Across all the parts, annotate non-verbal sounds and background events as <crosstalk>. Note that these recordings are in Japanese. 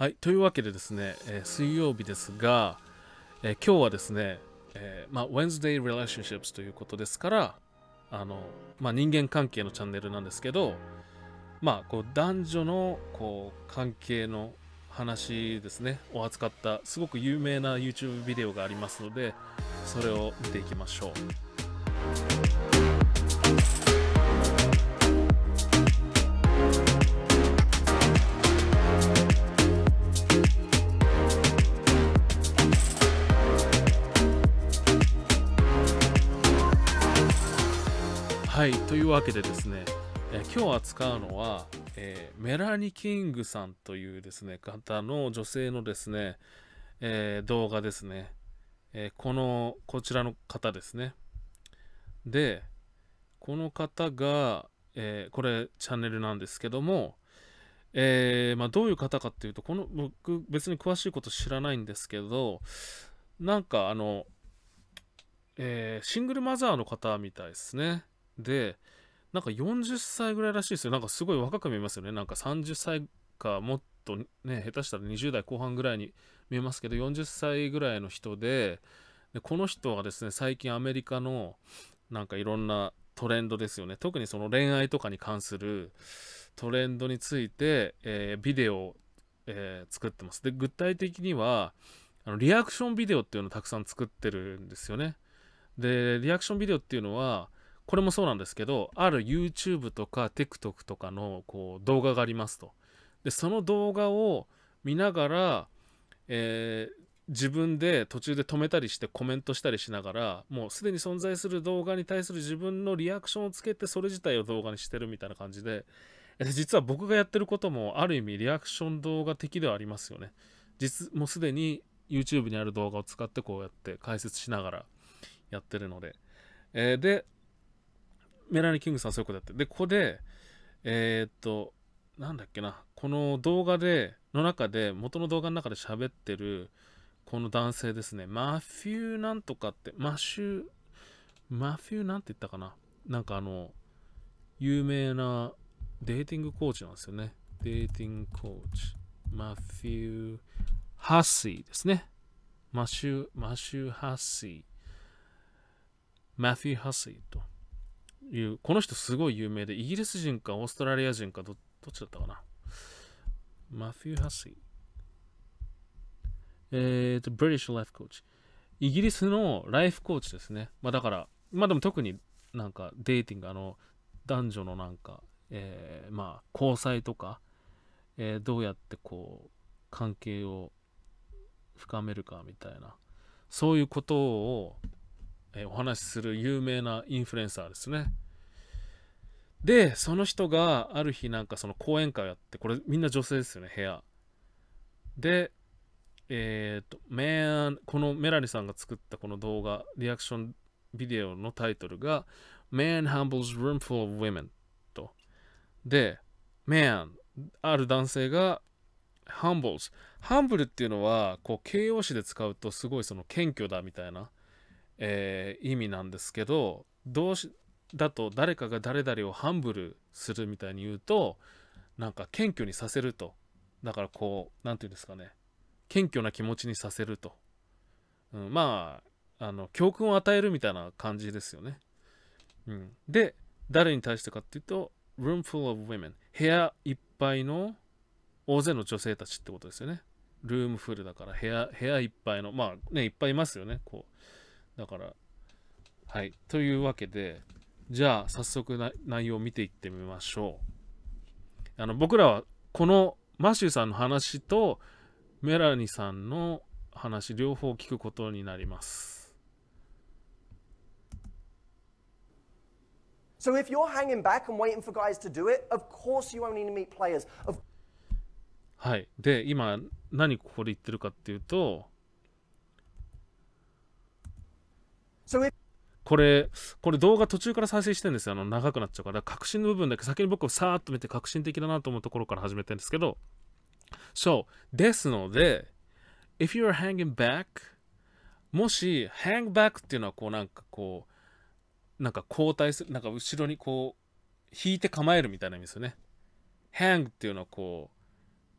はい、というわけでですね、えー、水曜日ですが、えー、今日はですね、えー、まあ、Wednesday Relationships ということですから、あの、まあ、人間関係のチャンネルなんですけど、まあ、こう男女のこう関係の話ですね、を扱ったすごく有名な YouTube ビデオがありますので、それを見ていきましょう。はいというわけでですね、え今日扱うのは、えー、メラニ・キングさんというですね方の女性のですね、えー、動画ですね、えー、このこちらの方ですねでこの方が、えこれチャンネルなんですけども、えまあ、どういう方かっていうとこの僕別に詳しいこと知らないんですけどなんかあの、えシングルマザーの方みたいですねで、なんか40歳ぐらいらしいですよ。なんかすごい若く見えますよね。なんか30歳かもっとね、下手したら20代後半ぐらいに見えますけど、40歳ぐらいの人で、でこの人はですね、最近アメリカのなんかいろんなトレンドですよね。特にその恋愛とかに関するトレンドについて、えー、ビデオを、えー、作ってます。で、具体的には、あのリアクションビデオっていうのをたくさん作ってるんですよね。で、リアクションビデオっていうのは、これもそうなんですけどある YouTube とか TikTok とかのこう動画がありますとでその動画を見ながら、えー、自分で途中で止めたりしてコメントしたりしながらもうすでに存在する動画に対する自分のリアクションをつけてそれ自体を動画にしてるみたいな感じで実は僕がやってることもある意味リアクション動画的ではありますよね実もうすでに YouTube にある動画を使ってこうやって解説しながらやってるので、えー、でメラニー・キングさんはそういうことやって。で、ここで、えー、っと、なんだっけな、この動画で、の中で、元の動画の中で喋ってる、この男性ですね、マフューなんとかって、マシュー、マフューなんて言ったかな。なんかあの、有名なデーティングコーチなんですよね。デーティングコーチ。マフュー・ハッシーですね。マシュー、マシュー・ハッシー。マフィー・ハッシーと。いうこの人すごい有名でイギリス人かオーストラリア人かどっちだったかなマフィー・ハッシーえっ、ー、と、ブリッ t ッシュ・ライフ・コーチイギリスのライフコーチですね。まあだから、まあでも特になんかデーティング、あの、男女のなんか、えー、まあ交際とか、えー、どうやってこう、関係を深めるかみたいな、そういうことをえお話しする有名なインフルエンサーですね。で、その人がある日なんかその講演会をやって、これみんな女性ですよね、部屋。で、えっ、ー、と、メこのメラニさんが作ったこの動画、リアクションビデオのタイトルが、Man Humbles Roomful of Women と。で、Man、ある男性が Humbles。Humble っていうのは、こう形容詞で使うとすごいその謙虚だみたいな。えー、意味なんですけど動詞だと誰かが誰々をハンブルするみたいに言うとなんか謙虚にさせるとだからこう何て言うんですかね謙虚な気持ちにさせると、うん、まああの教訓を与えるみたいな感じですよね、うん、で誰に対してかっていうと room full of women 部屋いっぱいの大勢の女性たちってことですよねルームフルだから部屋部屋いっぱいのまあねいっぱいいますよねこうだから、はい。というわけで、じゃあ早速な内容を見ていってみましょう。あの僕らはこのマシューさんの話とメラニさんの話両方聞くことになります。So if you're hanging back and waiting for guys to do it, of course you only meet players. Of... はい。で、今、何ここで言ってるかっていうと、これこれ動画途中から再生してるんですよあの長くなっちゃうから確信の部分だけ先に僕をさーっと見て革新的だなと思うところから始めてるんですけど So ですので If you're a hanging back もし hang back っていうのはこうなんかこうなんか後退するなんか後ろにこう引いて構えるみたいな意味ですよね hang っていうのはこ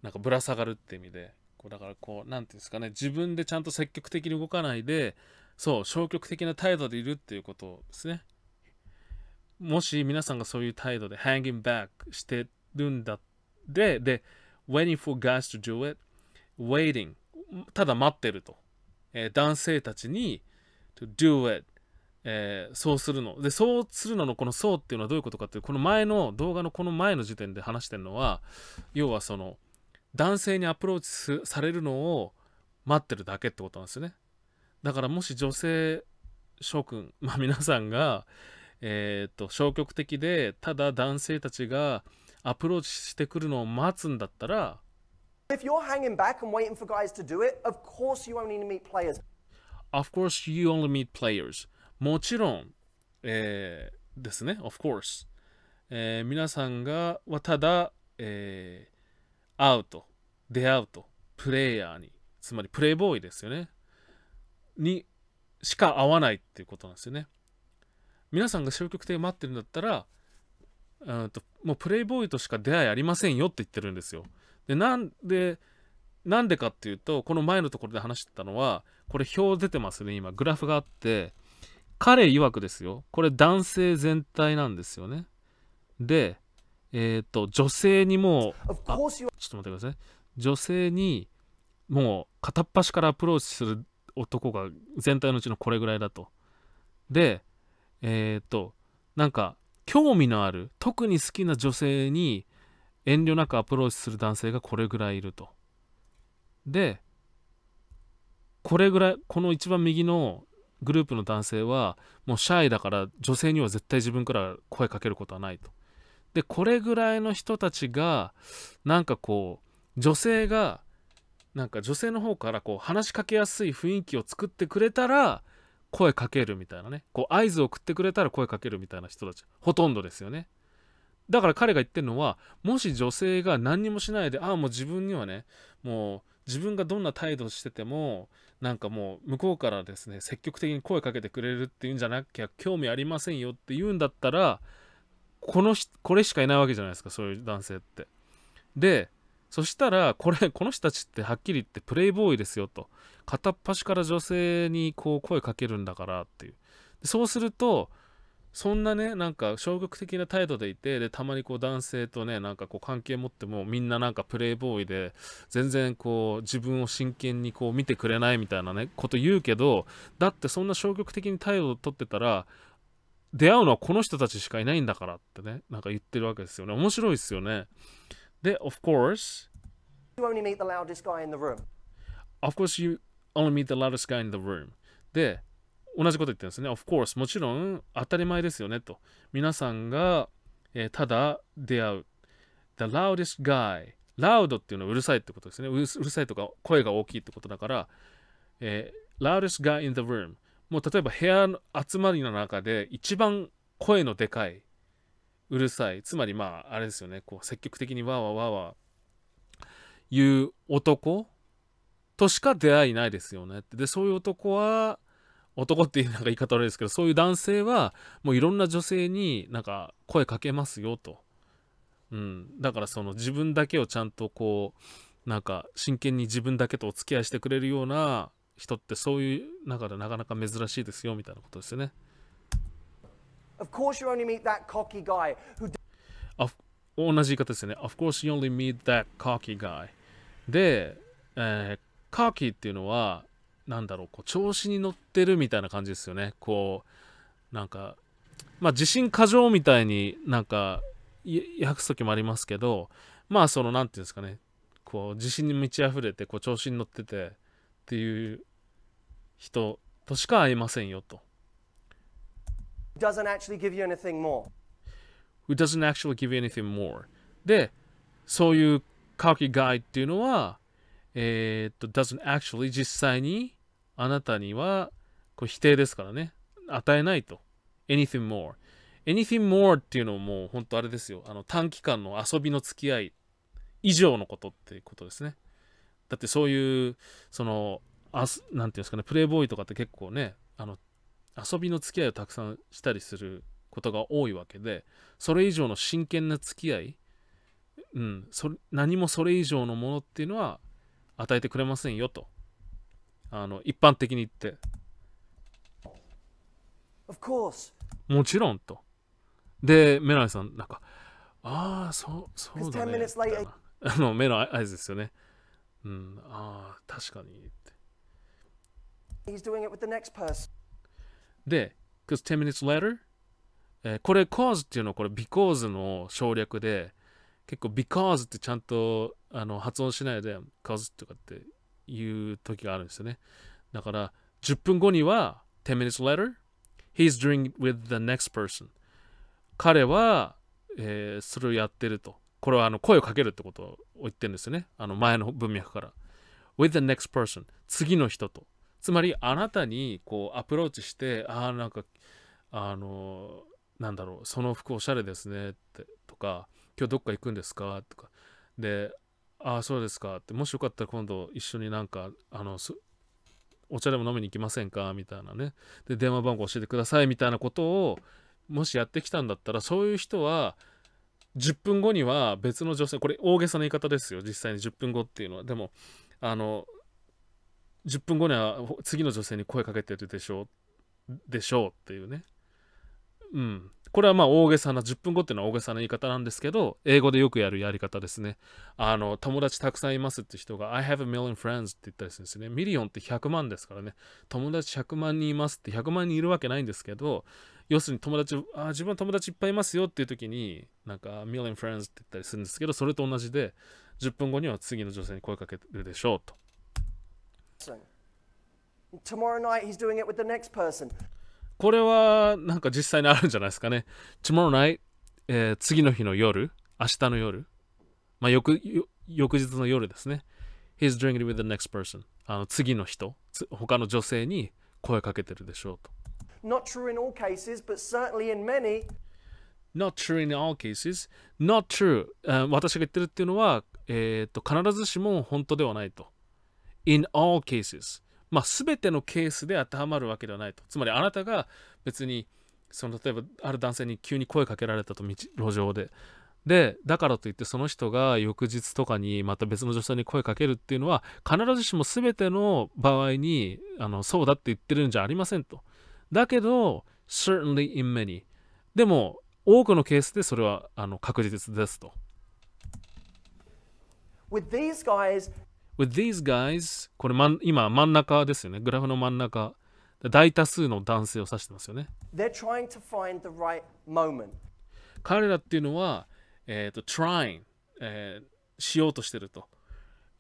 うなんかぶら下がるって意味でこうだからこう何て言うんですかね自分でちゃんと積極的に動かないでそう消極的な態度でいるっていうことですねもし皆さんがそういう態度で hanging back してるんだでで waiting for guys to do it waiting ただ待ってると、えー、男性たちに to do it えー、そうするのでそうするののこの「そう」っていうのはどういうことかっていうこの前の動画のこの前の時点で話してるのは要はその男性にアプローチされるのを待ってるだけってことなんですよねだからもし女性諸君、まあ、皆さんが、えー、っと消極的でただ男性たちがアプローチしてくるのを待つんだったら If you're hanging back and waiting for guys to do it, of course you only meet players. Of course you only meet players. もちろん、えー、ですね、of course、えー。皆さんがはただ、えー、会うと、出会うと、プレイヤーに、つまりプレイボーイですよね。にしか合わないっていうことなんですよね。皆さんが消極的待ってるんだったら、うんと、もうプレイボーイとしか出会いありませんよって言ってるんですよ。で、なんで、なんでかっていうと、この前のところで話してたのは、これ表出てますね、今、グラフがあって、彼曰くですよ、これ男性全体なんですよね。で、えっ、ー、と、女性にもう、ちょっと待ってください。女性に、もう片っ端からアプローチする男が全体のうちのこれぐらいだと。で、えー、っと、なんか、興味のある、特に好きな女性に遠慮なくアプローチする男性がこれぐらいいると。で、これぐらい、この一番右のグループの男性は、もうシャイだから、女性には絶対自分から声かけることはないと。で、これぐらいの人たちが、なんかこう、女性がなんか女性の方からこう話しかけやすい雰囲気を作ってくれたら声かけるみたいなねこう合図を送ってくれたら声かけるみたいな人たちほとんどですよねだから彼が言ってるのはもし女性が何にもしないでああもう自分にはねもう自分がどんな態度しててもなんかもう向こうからですね積極的に声かけてくれるっていうんじゃなきゃ興味ありませんよって言うんだったらこのこれしかいないわけじゃないですかそういう男性ってでそしたら、これ、この人たちってはっきり言ってプレイボーイですよと。片っ端から女性にこう声かけるんだからっていう。そうすると、そんなね、なんか消極的な態度でいて、で、たまにこう男性とね、なんかこう関係持ってもみんななんかプレイボーイで、全然こう自分を真剣にこう見てくれないみたいなね、こと言うけど、だってそんな消極的に態度をとってたら、出会うのはこの人たちしかいないんだからってね、なんか言ってるわけですよね。面白いですよね。で、of course, you only meet the loudest guy in the room. Of course, you only meet the loudest guy in the room. で、同じこと言ってるんですね。Of course, もちろん当たり前ですよねと。皆さんが、えー、ただ出会う。The loudest guy. ラウドっていうのはうるさいってことですね。うるさいとか声が大きいってことだから、えー、loudest guy in the room。もう例えば部屋の集まりの中で一番声のでかいうるさいつまりまああれですよねこう積極的にわーわーわーわ言う男としか出会いないですよねでそういう男は男っていうなんか言い方悪いですけどそういう男性はもういろんな女性になんか声かけますよと、うん、だからその自分だけをちゃんとこうなんか真剣に自分だけとお付き合いしてくれるような人ってそういう中でなかなか珍しいですよみたいなことですよね。Of course you only meet that cocky guy who... 同じ言い方ですね。Of course you only meet that cocky guy. で、えー、cocky っていうのは、なんだろう、こう調子に乗ってるみたいな感じですよね。こう、なんか、まあ自信過剰みたいになんか、訳すきもありますけど、まあその、なんていうんですかね、こう自信に満ち溢れて、こう調子に乗っててっていう人としか会えませんよと。doesn't actually give you anything more. Who doesn't actually give you anything more. で、そういう書きがいっていうのは、えー、っと、doesn't actually 実際にあなたにはこう否定ですからね。与えないと。anything more。anything more っていうのももう本当あれですよ。あの短期間の遊びの付き合い以上のことっていうことですね。だってそういう、その、あすなんていうんですかね、プレイボーイとかって結構ね、あの遊びの付き合いをたくさんしたりすることが多いわけでそれ以上の真剣な付き合い、うん、そ何もそれ以上のものっていうのは与えてくれませんよとあの一般的に言ってもちろんとでメラニさんなんかああそうそうだねあの目の合図ですよねうんああ確かにってで、because 10 minutes later、えー、これ cause っていうのはこれ because の省略で、結構 because ってちゃんとあの発音しないで cause とかって言う時があるんですよね。だから10分後には10 minutes later he's doing with the next person 彼は、えー、それをやってると。これはあの声をかけるってことを言ってるんですよね。あの前の文脈から。with the next person 次の人と。つまりあなたにこうアプローチしてああなんかあのなんだろうその服おしゃれですねってとか今日どっか行くんですかとかでああそうですかってもしよかったら今度一緒になんかあのお茶でも飲みに行きませんかみたいなねで電話番号教えてくださいみたいなことをもしやってきたんだったらそういう人は10分後には別の女性これ大げさな言い方ですよ実際に10分後っていうのはでもあの10分後には次の女性に声かけてるでしょうでしょうっていうねうんこれはまあ大げさな10分後っていうのは大げさな言い方なんですけど英語でよくやるやり方ですねあの友達たくさんいますって人が I have a million friends って言ったりするんですねミリオンって100万ですからね友達100万人いますって100万人いるわけないんですけど要するに友達あ自分は友達いっぱいいますよっていう時になんか million friends って言ったりするんですけどそれと同じで10分後には次の女性に声かけるでしょうと Tomorrow night he's doing it with the next person. これはなんか実際にあるんじゃないですかね。Tomorrow night、えー、次の日の夜、明日の夜、まあ翌、翌日の夜ですね。He's doing it with the next person. あの次の人、他の女性に声かけてるでしょうと。Not true in all cases, but certainly in many. Not true in all cases. Not true.、Uh, 私が言ってるっていうのは、えー、っと必ずしも本当ではないと。In all cases. まあ、全てのケースで当てはまるわけではないとつまりあなたが別にその例えばある男性に急に声かけられたと路上ででだからといってその人が翌日とかにまた別の女性に声かけるっていうのは必ずしも全ての場合にあのそうだって言ってるんじゃありませんとだけど certainly in many でも多くのケースでそれはあの確実ですと With these guys, With these guys これ、ま、今真ん中ですよね。グラフの真ん中。大多数の男性を指してますよね。They're trying to find the right moment. 彼らっていうのは、えっ、ー、と、trying、えー、しようとしてると。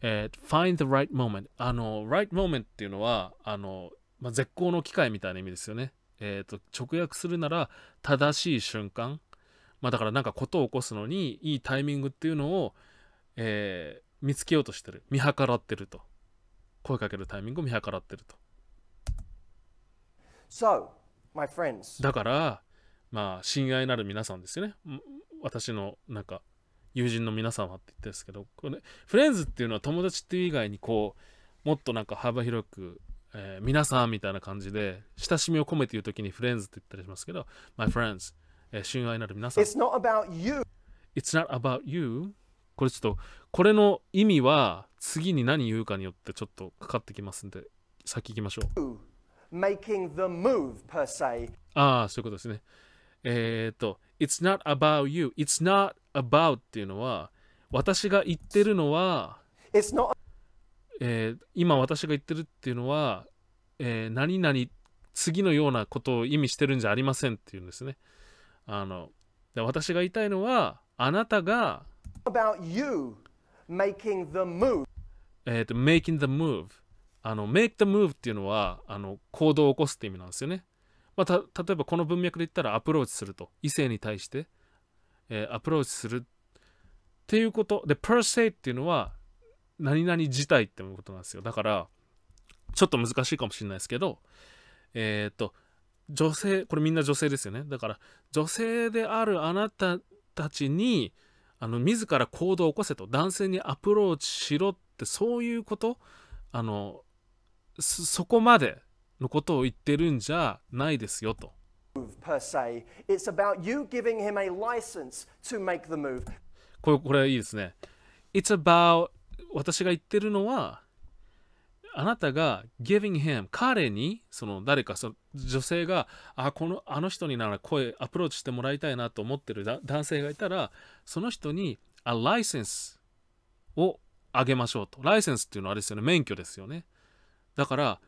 えー、find the right moment。あの、right moment っていうのは、あの、まあ、絶好の機会みたいな意味ですよね。えっ、ー、と、直訳するなら、正しい瞬間。まあ、だからなんかことを起こすのに、いいタイミングっていうのを、えー、見つけようとしてる見計らってると声かけるタイミングを見計らってると so, my friends. だからまあ親愛なる皆さんですよね私のなんか友人の皆様って言ってですけどこれ、ね、フレンズっていうのは友達っていう以外にこうもっとなんか幅広く、えー、皆さんみたいな感じで親しみを込めて言う時にフレンズって言ったりしますけど My friends、え親愛なる皆さん It's not about you It's not about you これちょっとこれの意味は次に何言うかによってちょっとかかってきますんで先行きましょう making the move per se ああそういうことですねえー、っと It's not about you It's not about っていうのは私が言ってるのは It's not えー、今私が言ってるっていうのは、えー、何々次のようなことを意味してるんじゃありませんっていうんですねあの私が言いたいのはあなたが about you making the move えっ、と making the move あの make the move っていうのはあの行動を起こすって意味なんですよねまあ、た例えばこの文脈で言ったらアプローチすると異性に対して、えー、アプローチするっていうことで per se っていうのは何々自体ってうことなんですよだからちょっと難しいかもしれないですけどえっ、と女性これみんな女性ですよねだから女性であるあなたたちにあの自ら行動を起こせと男性にアプローチしろってそういうことあのそこまでのことを言ってるんじゃないですよと。これこれいいですね。It's about 私が言ってるのはあなたが giving him 彼にその誰かその女性があこのあの人になら声アプローチしてもらいたいなと思ってる男性がいたらその人に a license をあげましょうとライセンスっていうのはあれですよね免許ですよねだから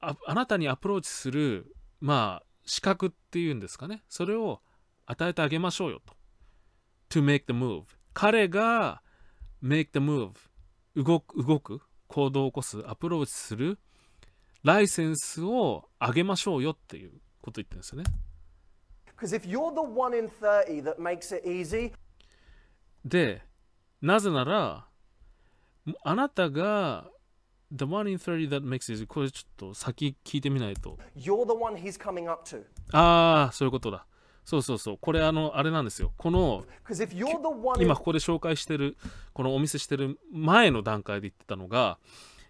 あなたにアプローチするまあ資格っていうんですかねそれを与えてあげましょうよと to make the move 彼が make the move 動く動く行動を起こすアプローチするライセンスを上げましょうよっていうこと言ってるんですよね。で、なぜなら、あなたが The one in 30 that makes it これちょっと先聞いてみないと。ああ、そういうことだ。そうそうそうこれあのあれなんですよこの今ここで紹介してるこのお見せしてる前の段階で言ってたのが、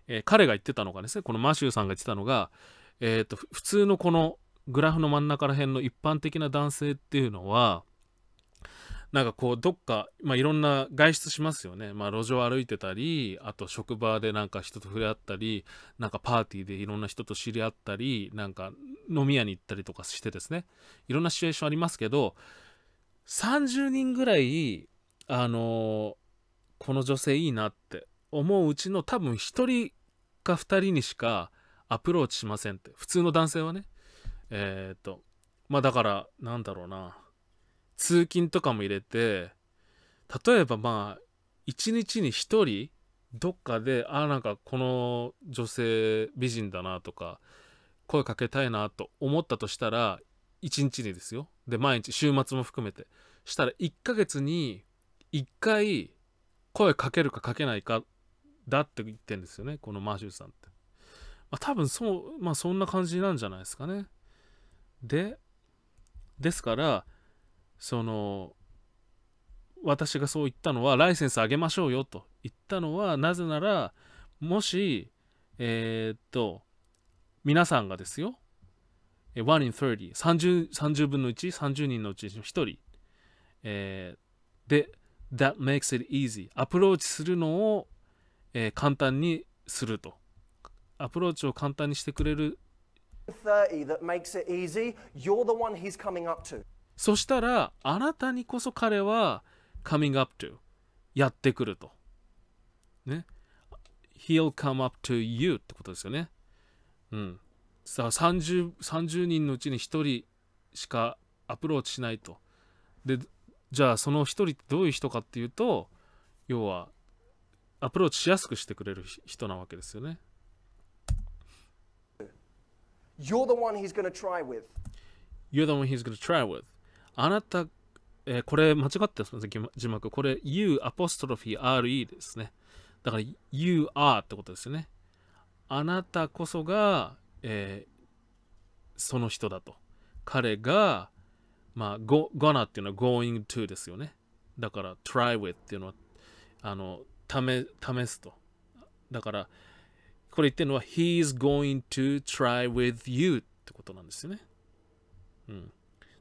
えー、彼が言ってたのがですねこのマシューさんが言ってたのが、えーと、と普通のこのグラフの真ん中ら辺の一般的な男性っていうのはなんかこうどっか、まあ、いろんな外出しますよね、まあ、路上歩いてたりあと職場でなんか人と触れ合ったりなんかパーティーでいろんな人と知り合ったりなんか飲み屋に行ったりとかしてですねいろんなシチュエーションありますけど30人ぐらいあのこの女性いいなって思ううちの多分1人か2人にしかアプローチしませんって普通の男性はねえっ、とまあだからなんだろうな通勤とかも入れて例えばまあ一日に一人どっかであなんかこの女性美人だなとか声かけたいなと思ったとしたら一日にですよで毎日週末も含めてしたら1ヶ月に1回声かけるかかけないかだって言ってんですよねこのマーシューさんって、まあ、多分そうまあそんな感じなんじゃないですかねでですからその私がそう言ったのはライセンス上げましょうよと言ったのはなぜならもしえー、っと皆さんがですよ1 in 30 30, 30分の130人のうちの1人、えー、で That makes it easy アプローチするのを、えー、簡単にするとアプローチを簡単にしてくれる30 that makes it easy you're the one he's coming up to そしたら、あなたにこそ彼は coming up to やってくると。ね。he'll come up to you ってことですよね。うん。さあ30、30人のうちに1人しかアプローチしないと。で、じゃあその1人ってどういう人かっていうと、要はアプローチしやすくしてくれる人なわけですよね。You're the one he's gonna try with. You're the one he's gonna try with. あなた、えー、これ間違ってますね、字幕。これ U アポストロフィー RE ですね。だから You are ってことですよね。あなたこそが、えー、その人だと。彼が、まあ、go, gonna っていうのは going to ですよね。だから try with っていうのは、あの、試試すと。だから、これ言ってるのは he's going to try with you ってことなんですよね。うん。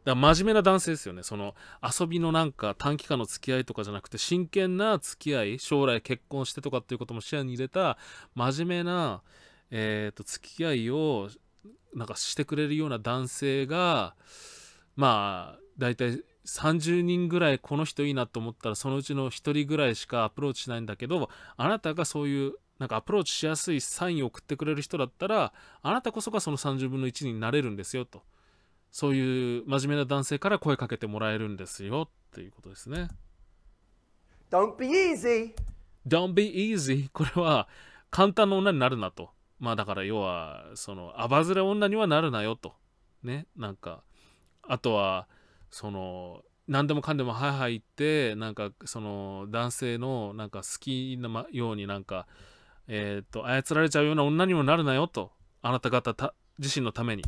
だ真面目な男性ですよね。その遊びのなんか短期間の付き合いとかじゃなくて真剣な付き合い、将来結婚してとかっていうことも視野に入れた真面目な、えーと付き合いをなんかしてくれるような男性が、まあ、大体30人ぐらいこの人いいなと思ったらそのうちの1人ぐらいしかアプローチしないんだけど、あなたがそういうなんかアプローチしやすいサインを送ってくれる人だったら、あなたこそがその30分の1になれるんですよと。そういう真面目な男性から声かけてもらえるんですよっていうことですね。Don't be easy! Don't be easy! これは簡単な女になるなと。まあだから要は、その、あばずれ女にはなるなよと。ね、なんか、あとは、その、何でもかんでもはいはい言ってなんかその男性のなんか好きなようになんかえっ、ー、と操られちゃうような女にもなるなよとあなた方自身のために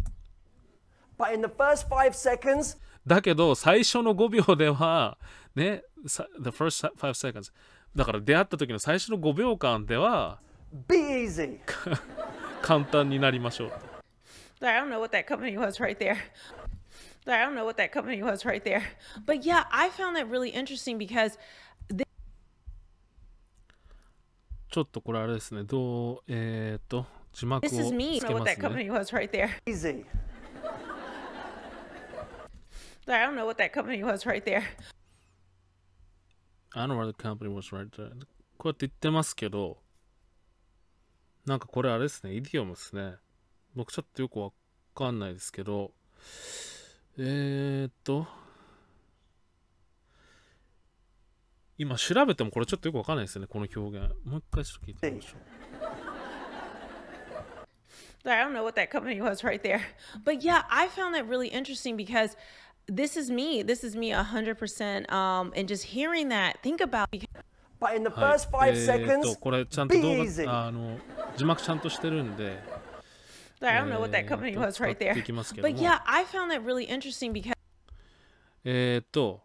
だけど最初の5秒ではね the first five seconds だから出会った時の最初の5秒間では be easy 簡単になりましょう I don't know what that company was right there I don't know what that company was right there but yeah I found that really interesting because ちょっとこれあれですねどうえっ、ー、と字幕をつけますね This is me. I don't know what that company was right there. Easy. I don't know what that company was right there. I don't know w h a t the company was right there. こうやって言ってますけど、なんかこれあれですね、イディオムですね。僕ちょっとよくわかんないですけど、えー、っと、今調べてもこれちょっとよくわかんないですね、この表現。もう一回ちょっと聞いてみましょう。I don't know what that company was right there. But yeah, I found that really interesting because this is me. This is me 100%. Um, and just hearing that, think about But in the first five eh, seconds, I do don't know what that company was right there. But yeah, I found that really interesting because えっと、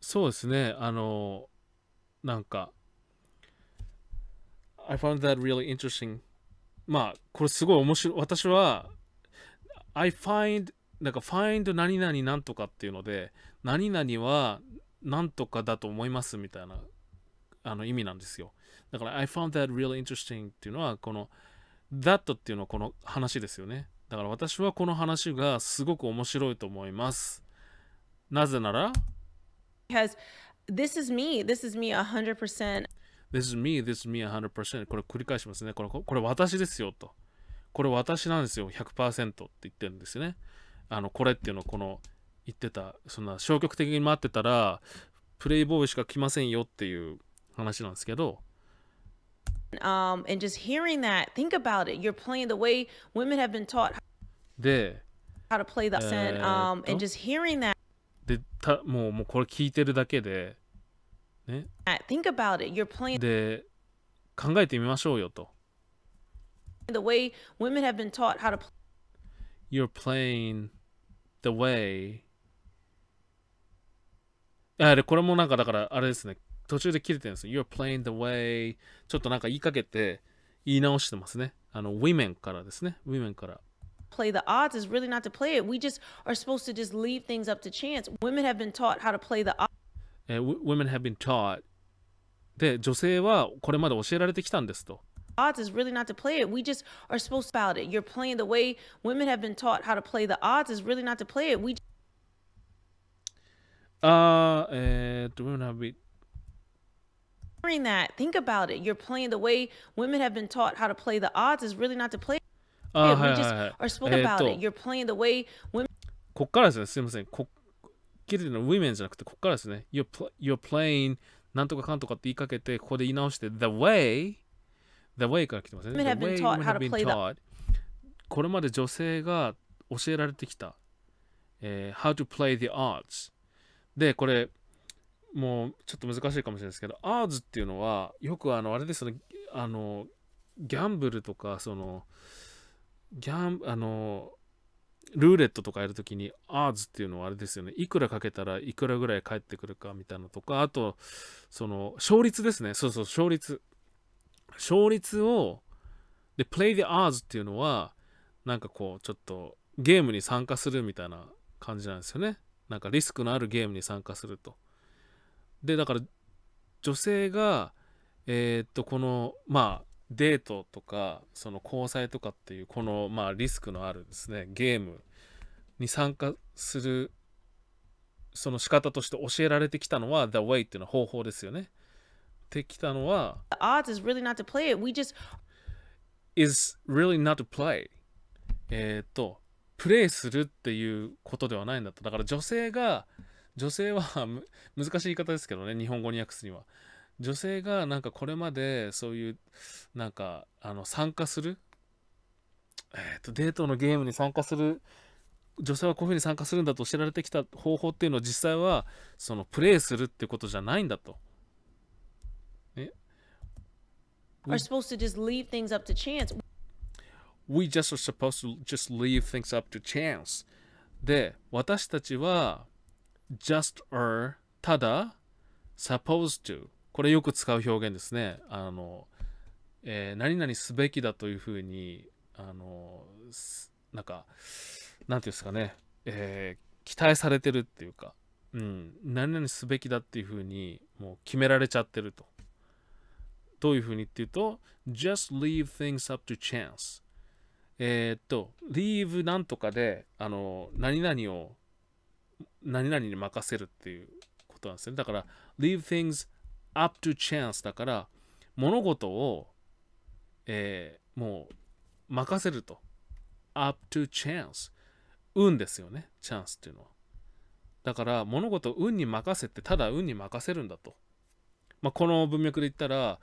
そうですね。あの、なんか、I I found that really interesting まあ、これすごい面白い。私は、I find なんか find 何々何とかっていうので何々は何とかだと思いますみたいなあの意味なんですよだから I found that really interesting っていうのはこの that っていうのはこの話ですよねだから私はこの話がすごく面白いと思いますなぜなら Because this is me, this is me 100% This is me, this is me 100%これ繰り返しますねこれこれ私ですよとこれ私なんですよ100%って言ってるんですよねあのこれっていうのこの言ってたそんな消極的に待ってたらプレイボーイしか来ませんよっていう話なんですけど。で、でたもうもうこれ聞いてるだけで、ね、で考えてみましょうよと。you're playing the way あでこれもなんかだからあれですね途中で切れてるんですよ You're playing the way ちょっとなんか言いかけて言い直してますねあの women からですね women から play the odds is really not to play it we just are supposed to just leave things up to chance women have been taught how to play the odds、え women have been taught で女性はこれまで教えられてきたんですと odds is really not to play it. We just are supposed to about it. You're playing the way women have been taught how to play the odds is really not to play it. We uh, uh eh, do women have Hearing that think about it you're playing the way women have been taught how to play the odds is really not to play ah, it. Uh, we just are spoke eh, about it you're playing the way women こっからですねすいませんこ切れてるの women じゃなくてこっからですね you're, pl you're playing なんとかかんとかって言いかけてここで言い直して the way The way から来てますね。The way women have been taught. これまで女性が教えられてきた。えー、how to play the odds。で、これ、もうちょっと難しいかもしれないですけど、アーズっていうのは、よくあの、あれですよね、あの、ギャンブルとか、その、ギャン、あの、ルーレットとかやるときに、アーズっていうのはあれですよね、いくらかけたらいくらぐらい返ってくるかみたいなとか、あと、その、勝率ですね、そうそう、勝率。勝率をで Play the Odds っていうのはなんかこうちょっとゲームに参加するみたいな感じなんですよねなんかリスクのあるゲームに参加するとでだから女性がえー、っとこのまあデートとかその交際とかっていうこのまあリスクのあるですねゲームに参加するその仕方として教えられてきたのは The Way っていうのは方法ですよね。ってきたのは The odds is really not to play it. We just is really not to play. えっと、プレイするっていうことではないんだと。だから女性が、女性は <laughs> 難しい言い方ですけどね、日本語に訳すには。女性がなんかこれまでそういうなんかあの参加する、えー、とデートのゲームに参加する女性はこういうふうに参加するんだと知られてきた方法っていうのは実際はそのプレイするってことじゃないんだと are supposed to just leave things up to chance. We just are supposed to just leave things up to chance. で、私たちは just are ただ supposed to これよく使う表現ですね。あの、えー、何々すべきだというふうにあのなんかなんていうんですかね、えー、期待されてるっていうか、うん、何々すべきだっていうふうにもう決められちゃってると。どういうふうにっていうと、just leave things up to chance。えー、っと、leave なんとかで、あの、何々を、何々に任せるっていうことなんですね。だから、leave things up to chance だから、物事を、えー、もう、任せると。up to chance。運ですよね。チャンスっていうのは。だから、物事を運に任せて、ただ運に任せるんだと。まあ、この文脈で言ったら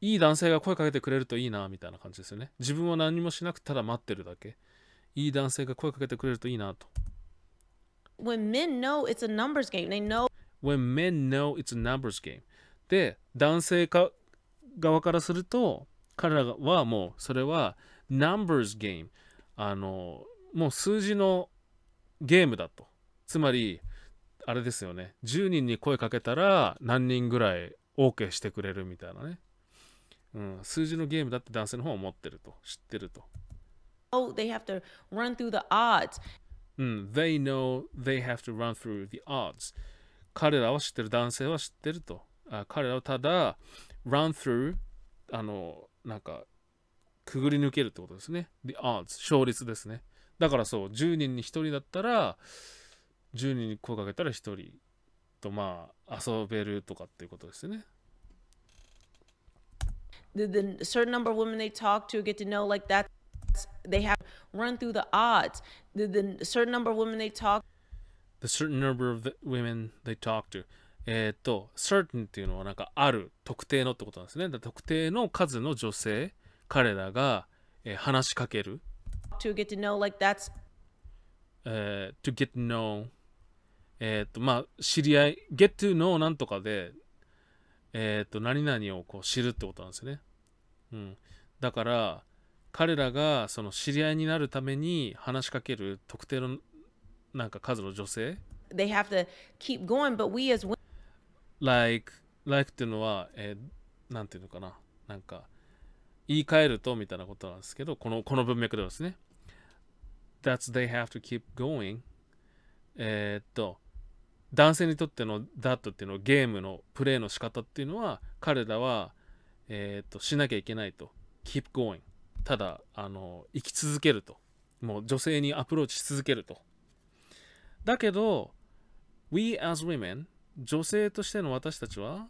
いい男性が声かけてくれるといいなみたいな感じですよね自分は何もしなくただ待ってるだけいい男性が声かけてくれるといいなと When men know it's a numbers game they know When men know it's a numbers game で男性か側からすると彼らはもうそれは numbers game あのもう数字のゲームだとつまりあれですよね10人に声かけたら何人ぐらい OK してくれるみたいなね、うん、数字のゲームだって男性の方は思ってると知ってると Oh, they have to run through the odds. うん、they know they have to run through the odds. 彼らは知ってる、男性は知ってると。あ彼らはただ、run through、あの、なんか、くぐり抜けるってことですね。the odds、勝率ですね。だからそう、10人に1人だったら、10人に声かけたら1人とまあ遊べるとかっていうことですよね。The, the certain number of women they talk to get to know like that they have run through the odds. The, the certain number of women they talk The certain number of the women they talk to えっと certain っていうのはなんかある特定のってことなんですね。だ特定の数の女性彼らが、えー、話しかける。To get to know like that's、uh, to get to know えっ、ー、と、まあ、知り合い、get to know なんとかで、えっ、ー、と、何々をこう知るってことなんですよね。うん。だから、彼らがその知り合いになるために話しかける特定のなんか数の女性 They have to keep going, but we as w e n Like, like っていうのは、えー、なんていうのかななんか言い換えるとみたいなことなんですけどこのこの文脈ではですね That's they have to keep going えー、っと男性にとってのダットっていうのゲームのプレーの仕方っていうのは彼らは、えーと、としなきゃいけないと keep going ただあの生き続けるともう女性にアプローチし続けるとだけど we as women 女性としての私たちは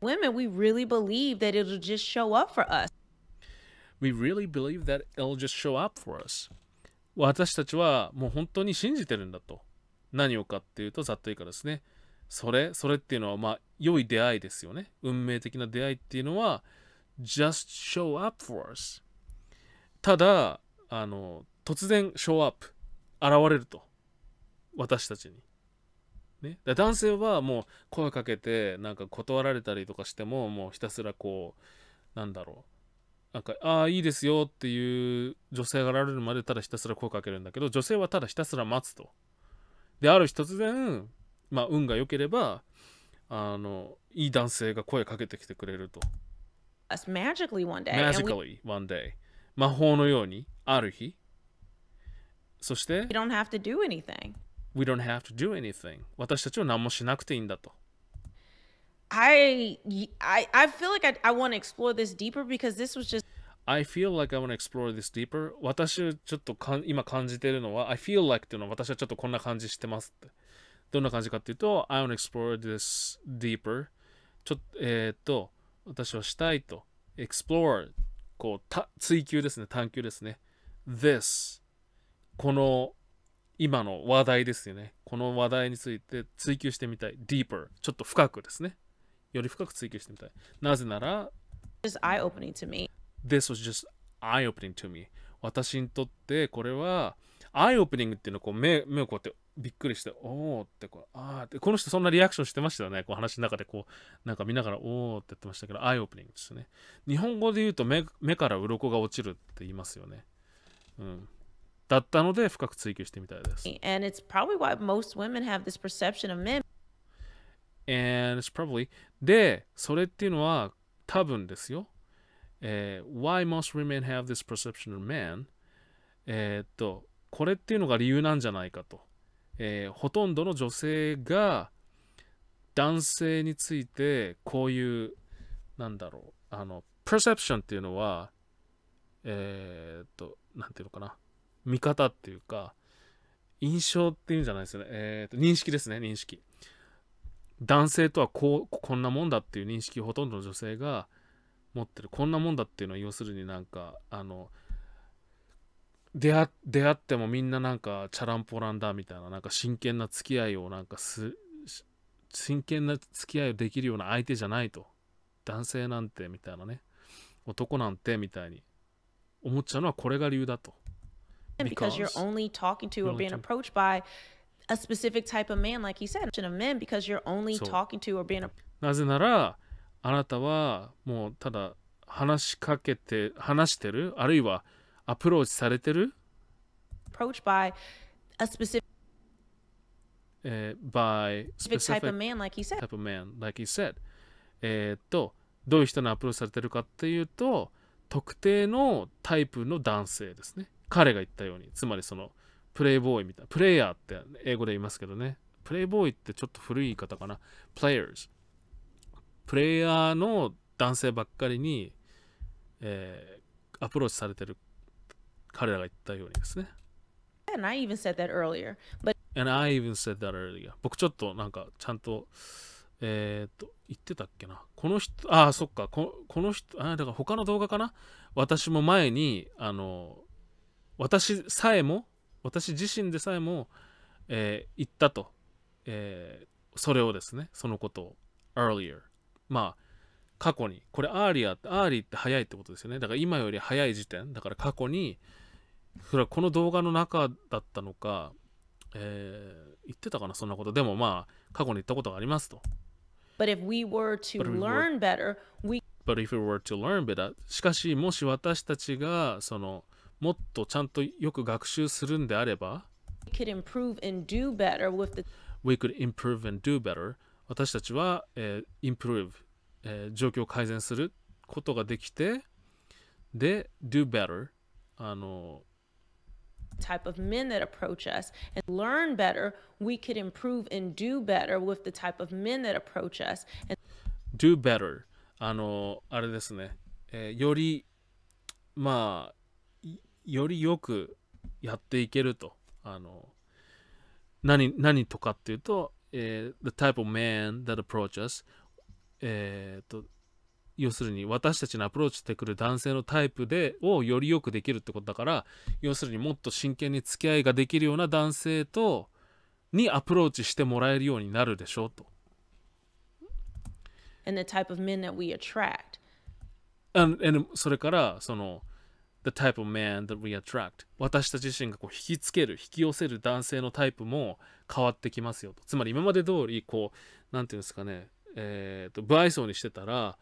women we really believe that it'll just show up for us we really believe that it'll just show up for us 私たちはもう本当に信じてるんだと何をかっていうと、ざっといいからですね。それ、それっていうのは、まあ、良い出会いですよね。運命的な出会いっていうのは、just show up for us。ただ、あの、突然、show up、現れると。私たちに。ね、男性はもう声かけてなんか断られたりとかしてももうひたすらこうなんだろうなんか「ああいいですよ」っていう女性が現れるまでただひたすら声かけるんだけど女性はただひたすら待つとである日突然、まあ、運が良ければあのいい男性が声かけてきてくれると。magically one day. Magically one day. 魔法のようにある日。そして、We don't have to do anything. We don't have to do anything. 私たちは何もしなくていいんだと。I, I, I feel like I, I want to explore this deeper because this was just I feel like I want to explore this deeper 私ちょっとかん今感じてるのは I feel like っていうのは私はちょっとこんな感じしてますってどんな感じかっていうと I want to explore this deeper ちょっとえっ、ー、と私はしたいと explore こうた追求ですね探求ですね this この今の話題ですよねこの話題について追求してみたい deeper ちょっと深くですねより深く追求してみたいなぜなら this was just eye-opening to me 私にとってこれは eye-opening っていうのこう目目をこうやってびっくりして「おお」ってこう「ああ」ってこの人そんなリアクションしてましたよねこう話の中でこうなんか見ながら「おお」って言ってましたけどアイオープニングですね日本語で言うと目目から鱗が落ちるって言いますよねうんだったので深く追求してみたいです And it's probably why most women have this perception of men And it's probably でそれっていうのは多分ですよえー、Why must women have this perception of men? えっと、これっていうのが理由なんじゃないかと。えー、ほとんどの女性が男性についてこういう、なんだろう、あの、perception っていうのは、えー、っと、なんていうのかな、見方っていうか、印象っていうんじゃないですよね。えー、っと、認識ですね、認識。男性とはこう、こんなもんだっていう認識をほとんどの女性が、持ってるこんなもんだっていうのは要するになんかあの出会ってもみんななんかチャランポランだみたいななんか真剣な付き合いをなんかす真剣な付き合いをできるような相手じゃないと男性なんてみたいなね男なんてみたいに思っちゃうのはこれが理由だと。Because you're only talking to or being approached by a specific type of man, like he said, m n because you're only talking to or being approached. <laughs> なぜならあなたはもうただ話しかけて話してるあるいはアプローチされてる a p p r o a c h by a specific uh, by specific type of man like he said type of man like he said えっとどういう人にアプローチされてるかっていうと特定のタイプの男性ですね彼が言ったようにつまりそのプレイボーイみたいなプレイヤーって英語で言いますけどねプレイボーイってちょっと古い言い方かなプレイヤー。r プレイヤーの男性ばっかりに、えー、アプローチされてる彼らが言ったようにですね。And I even said that earlier. But... I even said that earlier. 僕ちょっとなんかちゃんと、えー、と、言ってたっけな。この人、ああ、そっか。ここの人、あだから他の動画かな私も前に、あの、私さえも、私自身でさえも、えー、言ったと、えー、それをですね、そのことを、earlier。まあ過去にこれアーリアアーリーって早いってことですよねだから今より早い時点だから過去にそれはこの動画の中だったのか、えー、言ってたかなそんなことでもまあ過去に言ったことがありますと But if we were to learn better we But if we were to learn better しかしもし私たちがそのもっとちゃんとよく学習するんであれば We could improve and do better with the We could improve and do better 私たちは、えー、i m p r o v えー、状況を改善することができて、で、do better、あの、type of men that approach us and learn better, we could improve and do better with the type of men that approach us. And do better. あの、あれですね。えー、より、まあ、よりよくやっていけると。あの、何、何とかっていうと、えー、the type of man that approach us、えーと、要するに私たちにアプローチしてくる男性のタイプでをよりよくできるってことだから要するにもっと真剣に付き合いができるような男性とにアプローチしてもらえるようになるでしょうと。And the type of men that we attract. And, and それからその the type of man that we attract 私たち自身がこう引きつける引き寄せる男性のタイプも変わってきますよとつまり今まで通りこう何て言うんですかねえっ、ー、と不愛想にしてたら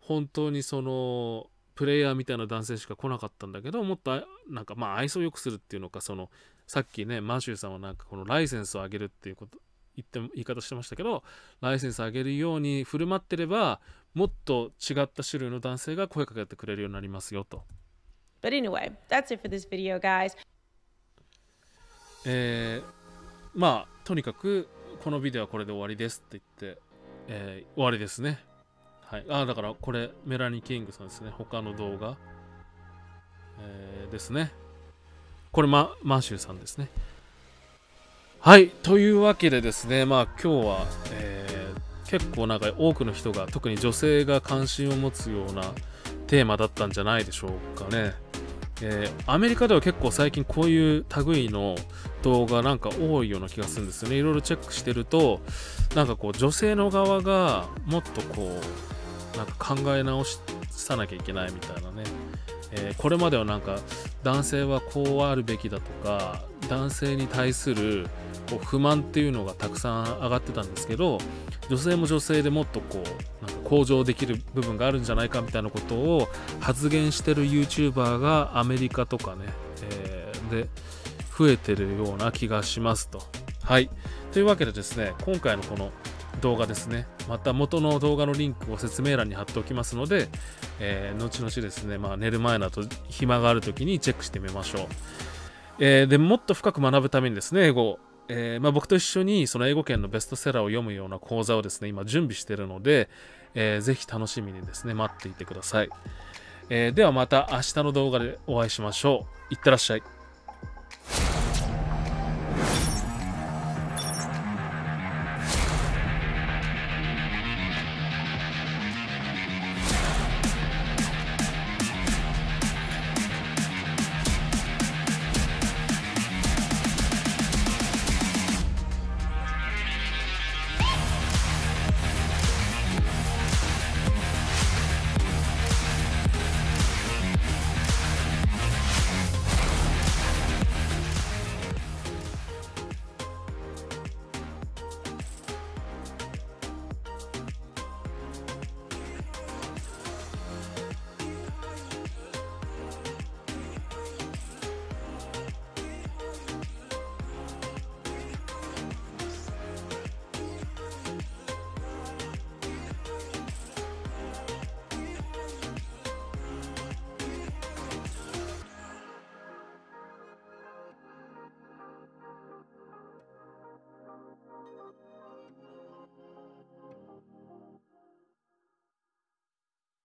本当にそのプレイヤーみたいな男性しか来なかったんだけどもっとなんかまあ愛想よくするっていうのかそのさっきねマシューさんはなんかこのライセンスを上げるっていうこと言って言い方してましたけどライセンス上げるように振る舞ってればもっと違った種類の男性が声かけてくれるようになりますよと。But anyway, that's it for this video, guys. えー、まあ、とにかく、このビデオはこれで終わりですって言って、えー、終わりですね。はい。あ、あ、だからこれ、メラニー・キングさんですね。他の動画、えー、ですね。これ、ま、マーシューさんですね。はい。というわけでですね、まあ今日は、えー結構なんか多くの人が特に女性が関心を持つようなテーマだったんじゃないでしょうかね。えー、アメリカでは結構最近こういう類の動画なんか多いような気がするんですよね。いろいろチェックしてると、なんかこう女性の側がもっとこう、なんか考え直さなきゃいけないみたいなね。えー、これまではなんか男性はこうあるべきだとか、男性に対するこう不満っていうのがたくさん上がってたんですけど女性も女性でもっとこうなんか向上できる部分があるんじゃないかみたいなことを発言してる YouTuber がアメリカとかね、えー、で増えてるような気がしますと。はいというわけでですね今回のこの動画ですねまた元の動画のリンクを説明欄に貼っておきますので、えー、後々ですね、まあ、寝る前など暇がある時にチェックしてみましょう。えー、でもっと深く学ぶためにですね、英語えー、まあ、僕と一緒にその英語圏のベストセラーを読むような講座をですね、今準備しているので、えー、ぜひ楽しみにですね、待っていてください。えー、ではまた明日の動画でお会いしましょう。いってらっしゃい。